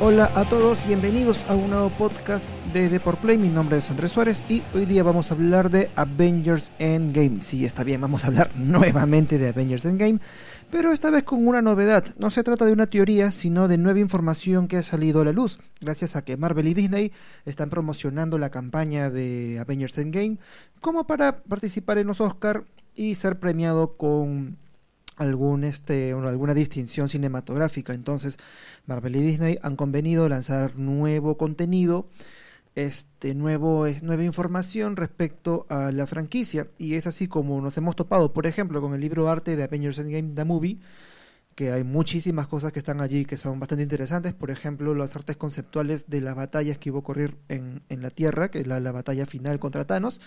Hola a todos, bienvenidos a un nuevo podcast de Deport Play. Mi nombre es Andrés Suárez y hoy día vamos a hablar de Avengers Endgame. Sí, está bien, vamos a hablar nuevamente de Avengers Endgame, pero esta vez con una novedad. No se trata de una teoría, sino de nueva información que ha salido a la luz, gracias a que Marvel y Disney están promocionando la campaña de Avengers Endgame como para participar en los Oscar y ser premiado con algún este alguna distinción cinematográfica. Entonces, Marvel y Disney han convenido lanzar nuevo contenido, este nuevo nueva información respecto a la franquicia y es así como nos hemos topado, por ejemplo, con el libro arte de Avengers Endgame The Movie que hay muchísimas cosas que están allí que son bastante interesantes, por ejemplo, las artes conceptuales de las batallas que iba a ocurrir en, en la Tierra, que es la batalla final contra Thanos,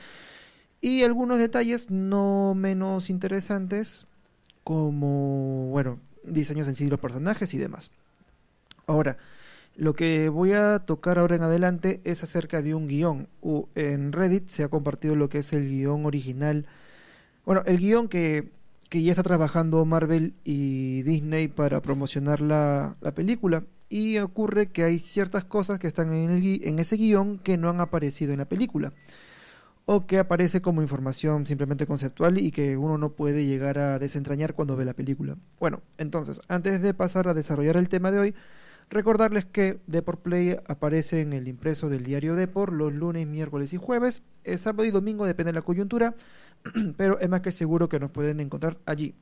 y algunos detalles no menos interesantes, como, bueno, diseños en de los personajes y demás. Ahora, lo que voy a tocar ahora en adelante es acerca de un guión. En Reddit se ha compartido lo que es el guión original. Bueno, el guión que, que ya está trabajando Marvel y Disney para promocionar la, película. Y ocurre que hay ciertas cosas que están en, en ese guión que no han aparecido en la película o que aparece como información simplemente conceptual y que uno no puede llegar a desentrañar cuando ve la película. Bueno, entonces, antes de pasar a desarrollar el tema de hoy, recordarles que Deport Play aparece en el impreso del diario Deport los lunes, miércoles y jueves, sábado y domingo, depende de la coyuntura, pero es más que seguro que nos pueden encontrar allí.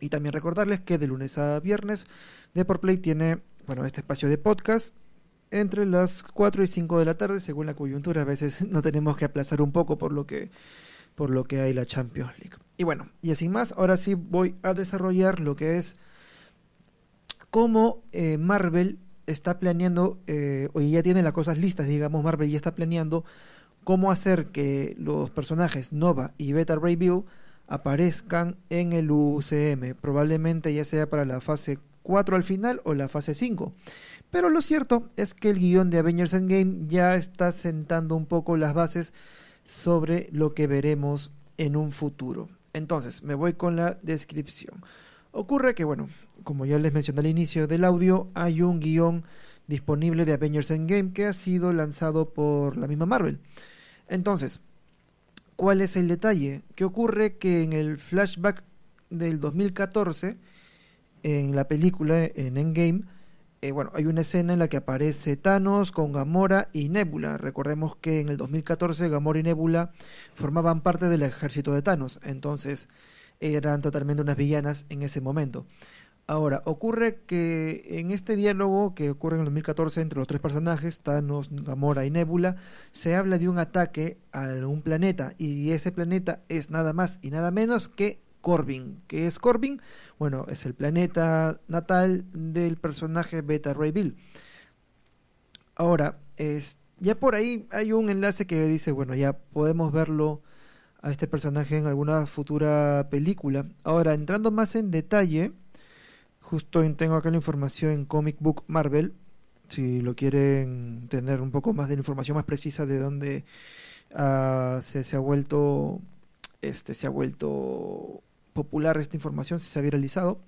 Y también recordarles que de lunes a viernes Deport Play tiene bueno, este espacio de podcast entre las 4 y 5 de la tarde, según la coyuntura. A veces no tenemos que aplazar un poco por lo que, por lo que hay la Champions League. Y bueno, y así más, ahora sí voy a desarrollar lo que es cómo eh, Marvel está planeando, eh, o ya tiene las cosas listas, digamos, Marvel ya está planeando cómo hacer que los personajes Nova y Beta Review aparezcan en el UCM, probablemente ya sea para la fase 4 al final o la fase 5. Pero lo cierto es que el guión de Avengers Endgame ya está sentando un poco las bases sobre lo que veremos en un futuro. Entonces, me voy con la descripción. Ocurre que, bueno, como ya les mencioné al inicio del audio, hay un guión disponible de Avengers Endgame que ha sido lanzado por la misma Marvel. Entonces, ¿cuál es el detalle? Que ocurre que en el flashback del 2014, en la película, en Endgame, eh, bueno, hay una escena en la que aparece Thanos con Gamora y Nebula. Recordemos que en el 2014 Gamora y Nebula formaban parte del ejército de Thanos, entonces eran totalmente unas villanas en ese momento. Ahora, ocurre que en este diálogo que ocurre en el 2014 entre los tres personajes, Thanos, Gamora y Nebula, se habla de un ataque a un planeta y ese planeta es nada más y nada menos que Corbin. ¿Qué es Corbin? Bueno, es el planeta natal del personaje Beta Ray Bill. Ahora, es, ya por ahí hay un enlace que dice, bueno, ya podemos verlo a este personaje en alguna futura película. Ahora, entrando más en detalle, justo tengo acá la información en Comic Book Marvel, si lo quieren tener un poco más de la información más precisa de dónde ah, se ha vuelto este, se ha vuelto popular esta información, se ha viralizado.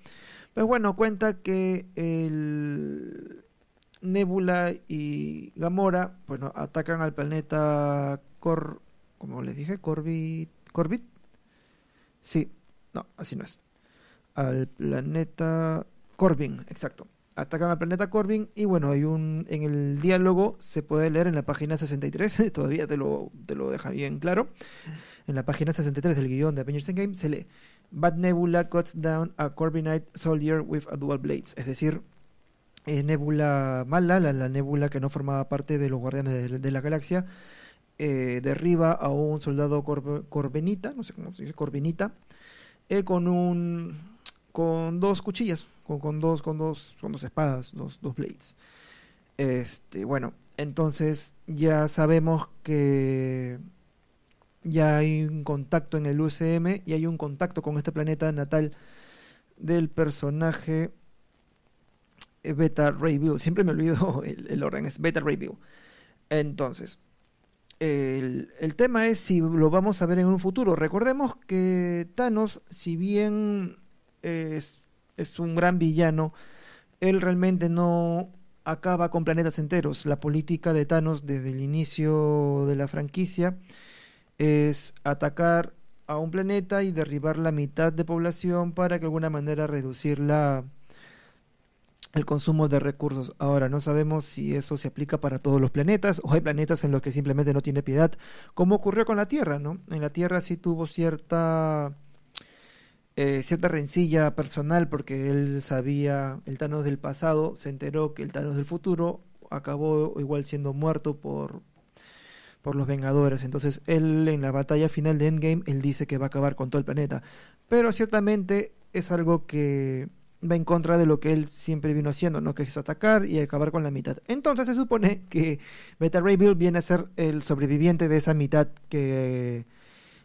Pues bueno, cuenta que el Nebula y Gamora, bueno, atacan al planeta Cor, como les dije, Corbit, Corbit. Sí, no, así no es. Al planeta Corbin, exacto. Atacan al planeta Corbin y bueno, hay un en el diálogo se puede leer en la página 63, todavía te lo te lo deja bien claro en la página 63 del guión de Avengers Endgame, se lee Bad Nebula cuts down a Corbinite soldier with a dual blades. Es decir, Nebula mala, la, la Nebula que no formaba parte de los Guardianes de, la Galaxia, eh, derriba a un soldado Corbinita, no sé cómo se dice, Corbinita, eh, con un con dos cuchillas, con, con, dos con dos con dos espadas, dos, dos blades. Este, bueno, entonces ya sabemos que ya hay un contacto en el UCM y hay un contacto con este planeta natal del personaje eh, Beta Ray Bill. Siempre me olvido el, orden, es Beta Ray Bill. Entonces, el, tema es si lo vamos a ver en un futuro. Recordemos que Thanos, si bien eh, es, es un gran villano, él realmente no acaba con planetas enteros. La política de Thanos desde el inicio de la franquicia es atacar a un planeta y derribar la mitad de población para que de alguna manera reducir la, el consumo de recursos. Ahora, no sabemos si eso se aplica para todos los planetas o hay planetas en los que simplemente no tiene piedad, como ocurrió con la Tierra, ¿no? En la Tierra sí tuvo cierta, eh, cierta rencilla personal porque él sabía, el Thanos del pasado se enteró que el Thanos del futuro acabó igual siendo muerto por, por los Vengadores. Entonces él en la batalla final de Endgame, él dice que va a acabar con todo el planeta. Pero ciertamente es algo que va en contra de lo que él siempre vino haciendo, ¿no? Que es atacar y acabar con la mitad. Entonces se supone que Beta Ray Bill viene a ser el sobreviviente de esa mitad que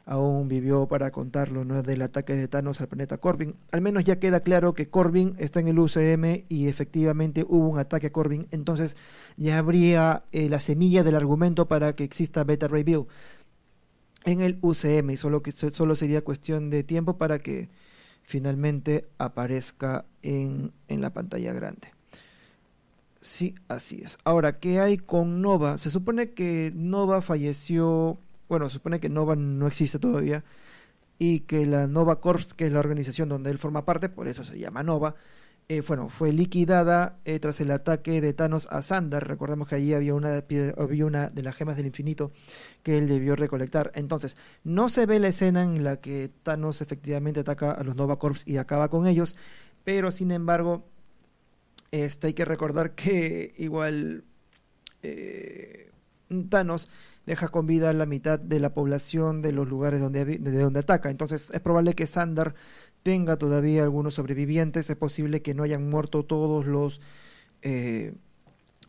aún vivió para contarlo, ¿no? Del ataque de Thanos al planeta Corbin. Al menos ya queda claro que Corbin está en el UCM y efectivamente hubo un ataque a Corbin. Entonces ya habría eh, la semilla del argumento para que exista Beta Review en el UCM y solo, que, solo sería cuestión de tiempo para que finalmente aparezca en, en la pantalla grande. Sí, así es. Ahora, ¿qué hay con Nova? Se supone que Nova falleció bueno, supone que Nova no existe todavía, y que la Nova Corps, que es la organización donde él forma parte, por eso se llama Nova, eh, bueno, fue liquidada eh, tras el ataque de Thanos a Sandar. Recordemos que allí había una, una de las gemas del infinito que él debió recolectar. Entonces, no se ve la escena en la que Thanos efectivamente ataca a los Nova Corps y acaba con ellos, pero sin embargo, este, hay que recordar que igual eh, Thanos deja con vida la mitad de la población de los lugares donde, de donde ataca. Entonces es probable que Sander tenga todavía algunos sobrevivientes, es posible que no hayan muerto todos los... Eh,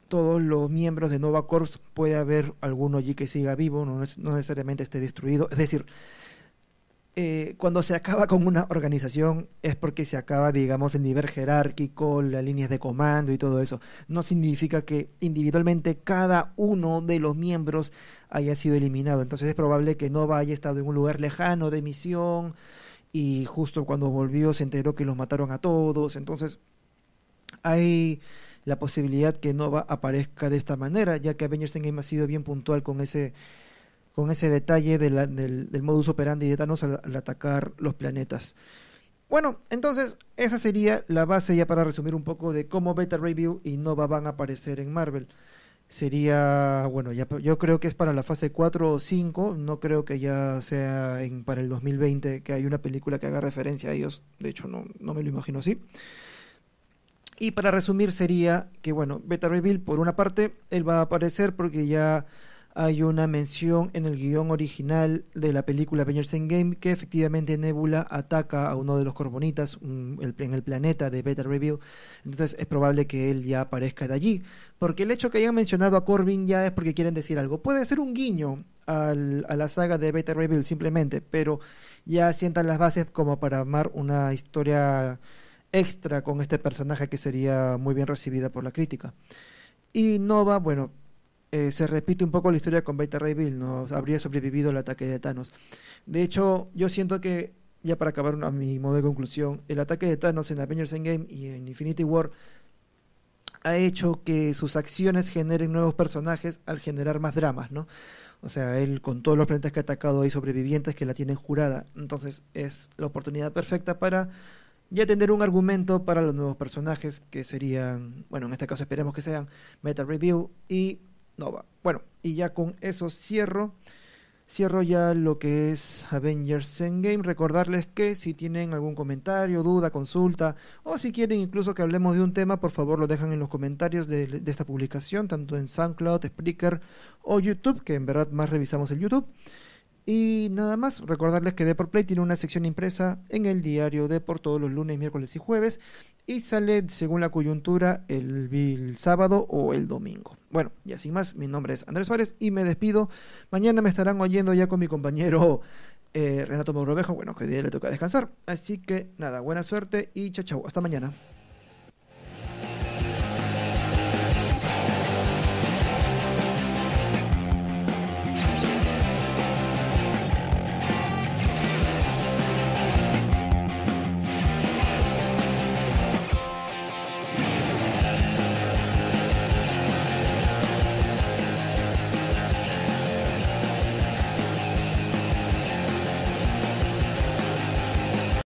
todos los miembros de Nova Corps puede haber alguno allí que siga vivo, no necesariamente esté destruido. Es decir, eh, cuando se acaba con una organización es porque se acaba, digamos, el nivel jerárquico, las líneas de comando y todo eso. No significa que individualmente cada uno de los miembros haya sido eliminado. Entonces es probable que Nova haya estado en un lugar lejano de misión y justo cuando volvió se enteró que los mataron a todos. Entonces hay la posibilidad que Nova aparezca de esta manera, ya que Avengers Endgame ha sido bien puntual con ese con ese detalle del, del, modus operandi de Thanos al, atacar los planetas. Bueno, entonces esa sería la base ya para resumir un poco de cómo Beta Review y Nova van a aparecer en Marvel. Sería, bueno, ya, yo creo que es para la fase 4 o 5, no creo que ya sea para el 2020 que hay una película que haga referencia a ellos, de hecho no, no me lo imagino así. Y para resumir sería que, bueno, Beta Reveal, por una parte, él va a aparecer porque ya hay una mención en el guión original de la película Avengers Game que efectivamente Nebula ataca a uno de los corbonitas el, en el planeta de Beta Review. Entonces es probable que él ya aparezca de allí. Porque el hecho que hayan mencionado a Corbin ya es porque quieren decir algo. Puede ser un guiño a la saga de Beta Review simplemente, pero ya sientan las bases como para armar una historia extra con este personaje que sería muy bien recibida por la crítica. Y Nova, bueno, eh, se repite un poco la historia con Beta Ray Bill, ¿no? Habría sobrevivido el ataque de Thanos. De hecho, yo siento que, ya para acabar a mi modo de conclusión, el ataque de Thanos en Avengers Endgame y en Infinity War ha hecho que sus acciones generen nuevos personajes al generar más dramas, ¿no? O sea, él con todos los planetas que ha atacado hay sobrevivientes que la tienen jurada. Entonces es la oportunidad perfecta para ya tener un argumento para los nuevos personajes que serían, bueno, en este caso esperemos que sean Meta Review y no va. Bueno, y ya con eso cierro. Cierro ya lo que es Avengers Endgame. Recordarles que si tienen algún comentario, duda, consulta, o si quieren incluso que hablemos de un tema, por favor lo dejan en los comentarios de, de esta publicación, tanto en SoundCloud, Spreaker o YouTube, que en verdad más revisamos el YouTube. Y nada más, recordarles que Deport Play tiene una sección impresa en el diario Deport todos los lunes, miércoles y jueves y sale según la coyuntura el, sábado o el domingo. Bueno, y así más, mi nombre es Andrés Suárez y me despido. Mañana me estarán oyendo ya con mi compañero eh, Renato Maurovejo, bueno, que día le toca descansar. Así que nada, buena suerte y chao chao, hasta mañana.